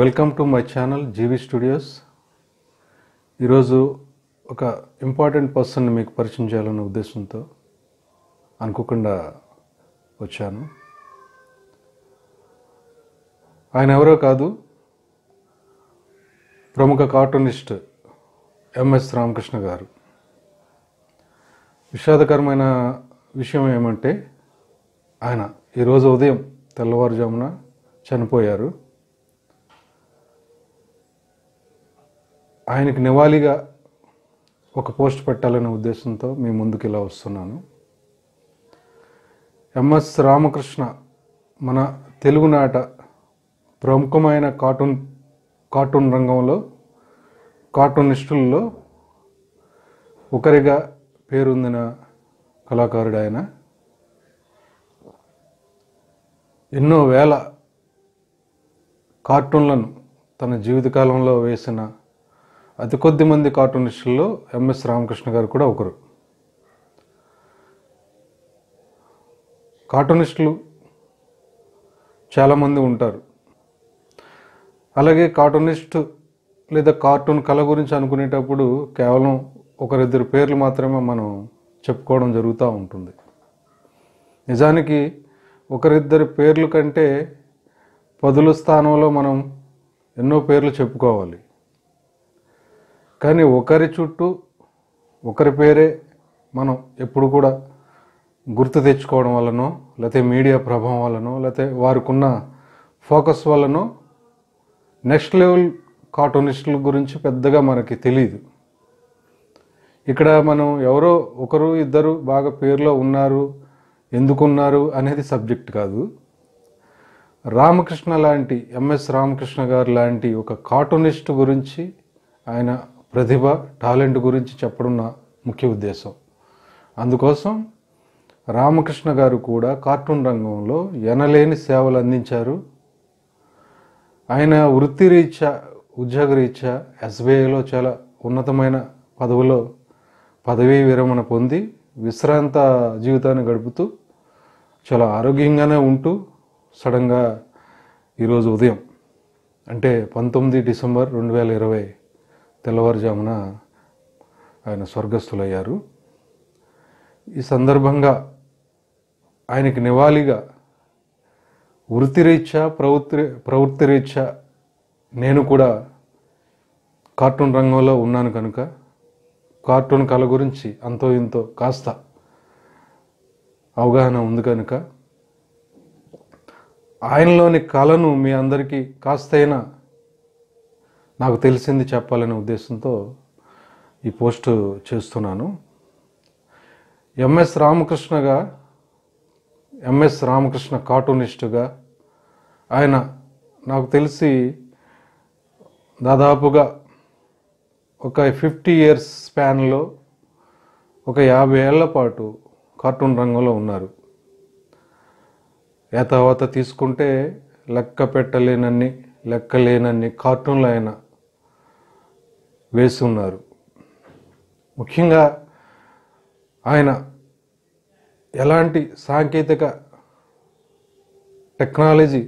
welcome to my channel GV studios ఈరోజు ఒక important person మీకు పరిచయం చేయాలన్న ఉద్దేశంతో అనుకోకుండా వచ్చాను ఆయన ఎవరో కాదు ప్రముఖ కార్టూనిస్ట్ ఎంఎస్ రామకృష్ణ గారు విషాదకరమైన విషయం ఏమంటే ఆయన ఈరోజు ఉదయం తెల్లవారుజామున చనిపోయారు ఆయనకు నివాళిగా ఒక పోస్ట్ పెట్టాలనే ఉద్దేశంతో మీ ముందుకు ఇలా వస్తున్నాను ఎంఎస్ రామకృష్ణ మన తెలుగునాట ప్రముఖమైన కార్టూన్ కార్టూన్ రంగంలో కార్టూనిస్టుల్లో ఒకరిగా పేరొందిన కళాకారుడు ఆయన ఎన్నో వేల కార్టూన్లను తన జీవితకాలంలో వేసిన అతి కొద్ది మంది కార్టూనిస్టుల్లో ఎంఎస్ రామకృష్ణ గారు కూడా ఒకరు కార్టూనిస్టులు చాలామంది ఉంటారు అలాగే కార్టూనిస్ట్ లేదా కార్టూన్ కళ గురించి అనుకునేటప్పుడు కేవలం ఒకరిద్దరు పేర్లు మాత్రమే మనం చెప్పుకోవడం జరుగుతూ ఉంటుంది నిజానికి ఒకరిద్దరి పేర్లు కంటే పదుల స్థానంలో మనం ఎన్నో పేర్లు చెప్పుకోవాలి కానీ ఒకరి చుట్టూ ఒకరి పేరే మనం ఎప్పుడు కూడా గుర్తు తెచ్చుకోవడం వల్లనో లేకపోతే మీడియా ప్రభావం వల్లనో లేకపోతే వారికున్న ఫోకస్ వల్లనో నెక్స్ట్ లెవెల్ కార్టూనిస్టుల గురించి పెద్దగా మనకి తెలియదు ఇక్కడ మనం ఎవరో ఒకరు ఇద్దరు బాగా పేరులో ఉన్నారు ఎందుకున్నారు అనేది సబ్జెక్ట్ కాదు రామకృష్ణ లాంటి ఎంఎస్ రామకృష్ణ గారు లాంటి ఒక కార్టూనిస్ట్ గురించి ఆయన ప్రతిభ టాలెంట్ గురించి చెప్పడం నా ముఖ్య ఉద్దేశం అందుకోసం రామకృష్ణ గారు కూడా కార్టూన్ రంగంలో ఎనలేని సేవలు అందించారు ఆయన వృత్తి రీత్యా ఉద్యోగ రీత్యా ఎస్బీఐలో చాలా ఉన్నతమైన పదవిలో పదవీ విరమణ పొంది విశ్రాంత జీవితాన్ని గడుపుతూ చాలా ఆరోగ్యంగానే ఉంటూ సడన్గా ఈరోజు ఉదయం అంటే పంతొమ్మిది డిసెంబర్ రెండు వేల ఇరవై తెల్లవారుజామున ఆయన స్వర్గస్థులయ్యారు ఈ సందర్భంగా ఆయనకి నివాళిగా వృత్తిరీత్య ప్రవృత్తి ప్రవృత్తిరీత్య నేను కూడా కార్టూన్ రంగంలో ఉన్నాను కనుక కార్టూన్ కళ గురించి అంతో ఇంతో కాస్త అవగాహన ఉంది కనుక ఆయనలోని కళను మీ అందరికీ కాస్తైనా నాకు తెలిసింది చెప్పాలనే ఉద్దేశంతో ఈ పోస్ట్ చేస్తున్నాను ఎంఎస్ రామకృష్ణగా ఎంఎస్ రామకృష్ణ కార్టూనిస్టుగా ఆయన నాకు తెలిసి దాదాపుగా ఒక ఫిఫ్టీ ఇయర్స్ స్పాన్లో ఒక యాభై ఏళ్ల పాటు కార్టూన్ రంగంలో ఉన్నారు ఆ తర్వాత తీసుకుంటే లెక్క పెట్టలేనన్ని లెక్కలేనన్ని కార్టూన్లు అయినా వేస్తున్నారు ముఖ్యంగా ఆయన ఎలాంటి సాంకేతిక టెక్నాలజీ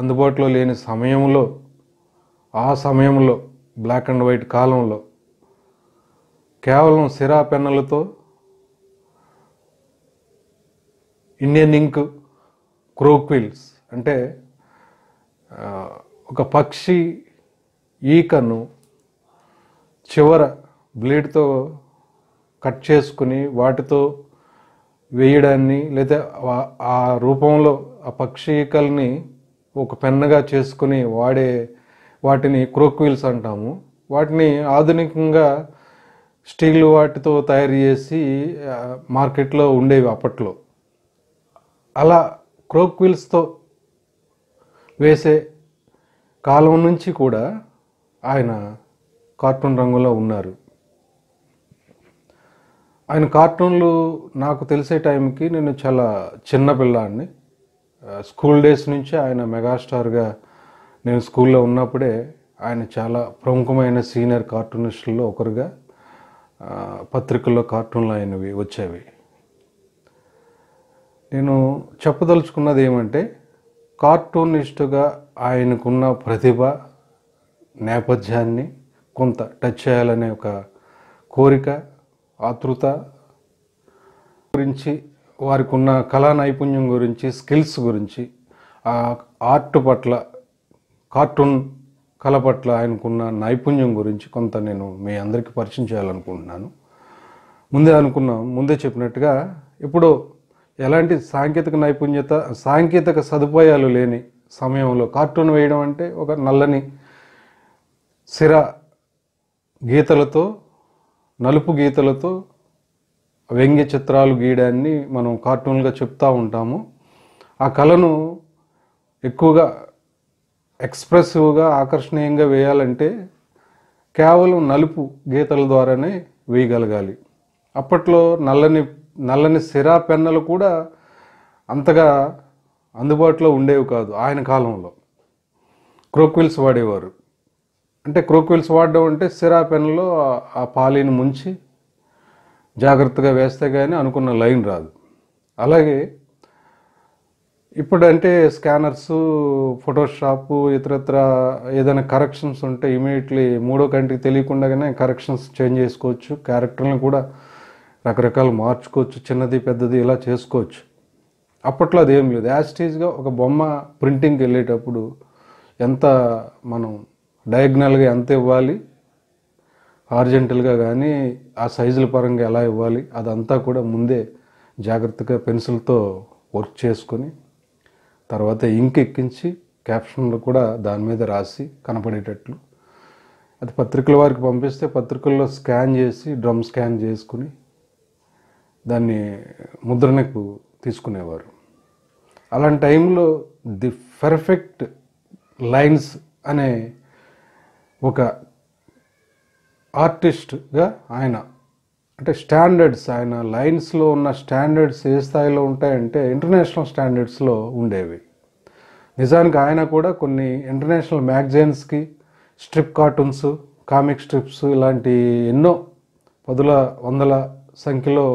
అందుబాటులో లేని సమయంలో ఆ సమయంలో బ్లాక్ అండ్ వైట్ కాలంలో కేవలం సిరా పెన్నులతో ఇండియన్ ఇంక్ క్రోక్విల్స్ అంటే ఒక పక్షి ఈకను చివర బ్లేడ్తో కట్ చేసుకుని వాటితో వేయడాన్ని లేదా ఆ రూపంలో ఆ పక్షికల్ని ఒక పెన్నగా చేసుకుని వాడే వాటిని క్రోక్విల్స్ అంటాము వాటిని ఆధునికంగా స్టీల్ వాటితో తయారు చేసి మార్కెట్లో ఉండేవి అప్పట్లో అలా క్రోక్విల్స్తో వేసే కాలం నుంచి కూడా ఆయన కార్టూన్ రంగంలో ఉన్నారు ఆయన కార్టూన్లు నాకు తెలిసే టైంకి నేను చాలా చిన్న పిల్లాడిని స్కూల్ డేస్ నుంచి ఆయన మెగాస్టార్గా నేను స్కూల్లో ఉన్నప్పుడే ఆయన చాలా ప్రముఖమైన సీనియర్ కార్టూనిస్టుల్లో ఒకరుగా పత్రికల్లో కార్టూన్లు అయినవి వచ్చేవి నేను చెప్పదలుచుకున్నది ఏమంటే కార్టూనిస్టుగా ఆయనకున్న ప్రతిభ నేపథ్యాన్ని కొంత టచ్ చేయాలనే ఒక కోరిక ఆతృత గురించి వారికి ఉన్న కళా నైపుణ్యం గురించి స్కిల్స్ గురించి ఆర్ట్ పట్ల కార్టూన్ కళ పట్ల ఆయనకున్న నైపుణ్యం గురించి కొంత నేను మీ అందరికీ పరిచయం చేయాలనుకుంటున్నాను ముందే అనుకున్నాం ముందే చెప్పినట్టుగా ఇప్పుడు ఎలాంటి సాంకేతిక నైపుణ్యత సాంకేతిక సదుపాయాలు లేని సమయంలో కార్టూన్ వేయడం అంటే ఒక నల్లని సిరా గీతలతో నలుపు గీతలతో వ్యంగ్య చిత్రాలు గీయడాన్ని మనం కార్టూన్గా చెప్తూ ఉంటాము ఆ కళను ఎక్కువగా ఎక్స్ప్రెసివ్గా ఆకర్షణీయంగా వేయాలంటే కేవలం నలుపు గీతల ద్వారానే వేయగలగాలి అప్పట్లో నల్లని నల్లని సిరా పెన్నలు కూడా అంతగా అందుబాటులో ఉండేవి కాదు ఆయన కాలంలో క్రోక్విల్స్ వాడేవారు అంటే క్రోక్విల్స్ వాడడం అంటే సిరా పెన్లో ఆ పాలిని ముంచి జాగ్రత్తగా వేస్తే కానీ అనుకున్న లైన్ రాదు అలాగే ఇప్పుడంటే స్కానర్స్ ఫోటోషాప్ ఇతరత్ర ఏదైనా కరెక్షన్స్ ఉంటే ఇమీడియట్లీ మూడో కంటికి తెలియకుండానే కరెక్షన్స్ చేంజ్ చేసుకోవచ్చు క్యారెక్టర్లను కూడా రకరకాలు మార్చుకోవచ్చు చిన్నది పెద్దది ఇలా చేసుకోవచ్చు అప్పట్లో అది ఏం లేదు యాజ్ యాస్టీజ్గా ఒక బొమ్మ ప్రింటింగ్కి వెళ్ళేటప్పుడు ఎంత మనం డయాగ్నల్గా ఎంత ఇవ్వాలి ఆర్జెంటల్గా కానీ ఆ సైజుల పరంగా ఎలా ఇవ్వాలి అదంతా కూడా ముందే జాగ్రత్తగా పెన్సిల్తో వర్క్ చేసుకొని తర్వాత ఇంక్ ఎక్కించి క్యాప్షన్లు కూడా దాని మీద రాసి కనపడేటట్లు అది పత్రికల వారికి పంపిస్తే పత్రికల్లో స్కాన్ చేసి డ్రమ్ స్కాన్ చేసుకుని దాన్ని ముద్రణకు తీసుకునేవారు అలాంటి టైంలో ది పర్ఫెక్ట్ లైన్స్ అనే ఒక ఆర్టిస్ట్గా ఆయన అంటే స్టాండర్డ్స్ ఆయన లైన్స్లో ఉన్న స్టాండర్డ్స్ ఏ స్థాయిలో ఉంటాయంటే ఇంటర్నేషనల్ స్టాండర్డ్స్లో ఉండేవి నిజానికి ఆయన కూడా కొన్ని ఇంటర్నేషనల్ మ్యాగజైన్స్కి స్ట్రిప్ కార్టూన్స్ కామిక్ స్ట్రిప్స్ ఇలాంటి ఎన్నో పదుల వందల సంఖ్యలో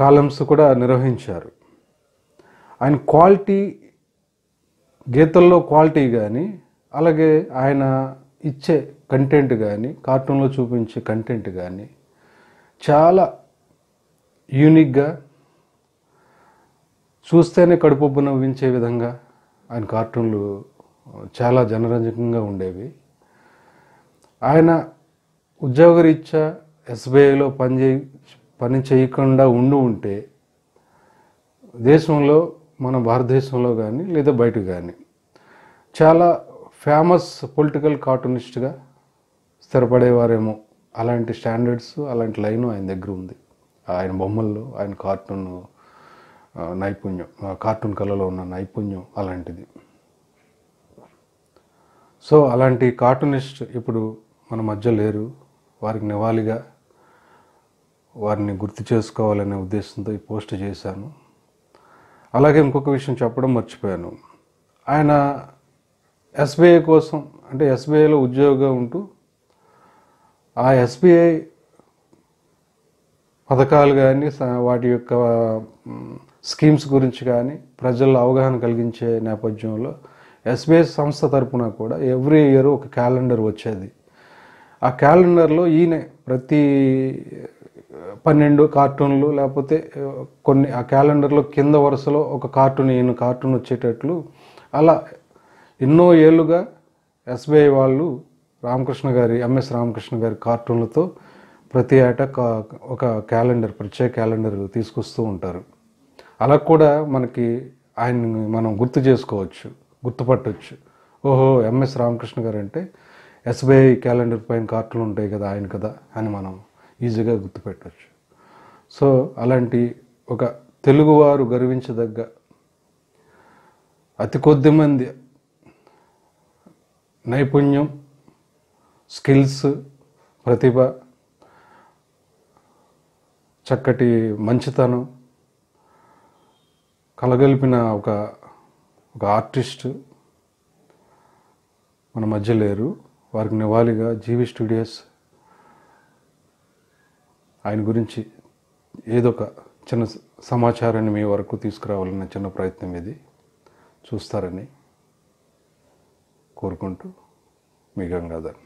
కాలమ్స్ కూడా నిర్వహించారు ఆయన క్వాలిటీ గీతల్లో క్వాలిటీ కానీ అలాగే ఆయన ఇచ్చే కంటెంట్ కానీ కార్టూన్లో చూపించే కంటెంట్ కానీ చాలా యూనిక్గా చూస్తేనే కడుపుబ్బు నవ్వించే విధంగా ఆయన కార్టూన్లు చాలా జనరంజకంగా ఉండేవి ఆయన ఉద్యోగరీత్యా ఎస్బీఐలో పనిచే పని చేయకుండా ఉండి ఉంటే దేశంలో మన భారతదేశంలో కానీ లేదా బయట కానీ చాలా ఫేమస్ పొలిటికల్ కార్టూనిస్ట్గా స్థిరపడేవారేమో అలాంటి స్టాండర్డ్స్ అలాంటి లైన్ ఆయన దగ్గర ఉంది ఆయన బొమ్మల్లో ఆయన కార్టూన్ నైపుణ్యం కార్టూన్ కళలో ఉన్న నైపుణ్యం అలాంటిది సో అలాంటి కార్టూనిస్ట్ ఇప్పుడు మన మధ్య లేరు వారికి నివాళిగా వారిని గుర్తు చేసుకోవాలనే ఉద్దేశంతో ఈ పోస్ట్ చేశాను అలాగే ఇంకొక విషయం చెప్పడం మర్చిపోయాను ఆయన ఎస్బీఐ కోసం అంటే ఎస్బీఐలో ఉద్యోగంగా ఉంటూ ఆ ఎస్బీఐ పథకాలు కానీ వాటి యొక్క స్కీమ్స్ గురించి కానీ ప్రజల్లో అవగాహన కలిగించే నేపథ్యంలో ఎస్బీఐ సంస్థ తరపున కూడా ఎవ్రీ ఇయర్ ఒక క్యాలెండర్ వచ్చేది ఆ క్యాలెండర్లో ఈయన ప్రతి పన్నెండు కార్టూన్లు లేకపోతే కొన్ని ఆ క్యాలెండర్లో కింద వరుసలో ఒక కార్టూన్ ఈయన కార్టూన్ వచ్చేటట్లు అలా ఎన్నో ఏళ్ళుగా ఎస్బీఐ వాళ్ళు రామకృష్ణ గారి ఎంఎస్ రామకృష్ణ గారి కార్టూన్లతో ప్రతి ఏటా ఒక క్యాలెండర్ ప్రత్యేక క్యాలెండర్ తీసుకొస్తూ ఉంటారు అలా కూడా మనకి ఆయన్ని మనం గుర్తు చేసుకోవచ్చు గుర్తుపట్టవచ్చు ఓహో ఎంఎస్ రామకృష్ణ గారు అంటే ఎస్బీఐ క్యాలెండర్ పైన కార్టూన్ ఉంటాయి కదా ఆయన కదా అని మనం ఈజీగా గుర్తుపెట్టవచ్చు సో అలాంటి ఒక తెలుగువారు గర్వించదగ్గ అతి కొద్ది మంది నైపుణ్యం స్కిల్స్ ప్రతిభ చక్కటి మంచితనం కలగలిపిన ఒక ఒక ఆర్టిస్ట్ మన మధ్య లేరు వారికి నివాళిగా జీవి స్టూడియోస్ ఆయన గురించి ఏదొక చిన్న సమాచారాన్ని మీ వరకు తీసుకురావాలన్న చిన్న ప్రయత్నం ఇది చూస్తారని కోరుకుంటూ మీ గంగాధర్